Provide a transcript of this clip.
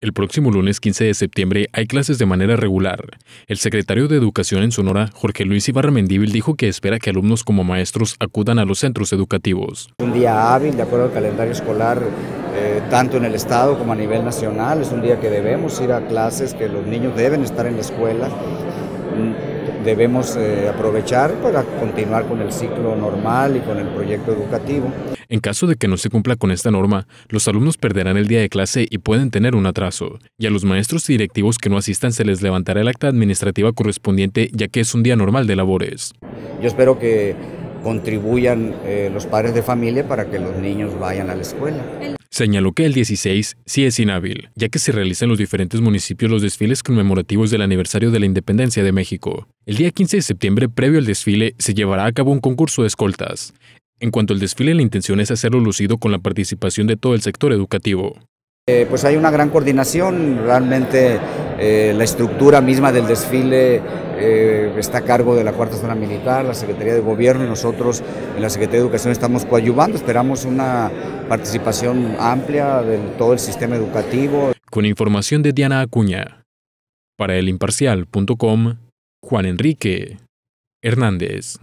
El próximo lunes 15 de septiembre hay clases de manera regular. El secretario de Educación en Sonora, Jorge Luis Ibarra Mendíbil, dijo que espera que alumnos como maestros acudan a los centros educativos. Un día hábil, de acuerdo al calendario escolar, eh, tanto en el Estado como a nivel nacional, es un día que debemos ir a clases, que los niños deben estar en la escuela Mm, debemos eh, aprovechar para continuar con el ciclo normal y con el proyecto educativo. En caso de que no se cumpla con esta norma, los alumnos perderán el día de clase y pueden tener un atraso. Y a los maestros y directivos que no asistan se les levantará el acta administrativa correspondiente ya que es un día normal de labores. Yo espero que contribuyan eh, los padres de familia para que los niños vayan a la escuela. Señaló que el 16 sí es inhábil, ya que se realizan en los diferentes municipios los desfiles conmemorativos del aniversario de la independencia de México. El día 15 de septiembre, previo al desfile, se llevará a cabo un concurso de escoltas. En cuanto al desfile, la intención es hacerlo lucido con la participación de todo el sector educativo. Eh, pues hay una gran coordinación, realmente eh, la estructura misma del desfile eh, está a cargo de la Cuarta Zona Militar, la Secretaría de Gobierno y nosotros en la Secretaría de Educación estamos coadyuvando, esperamos una participación amplia de todo el sistema educativo. Con información de Diana Acuña, para elimparcial.com, Juan Enrique Hernández.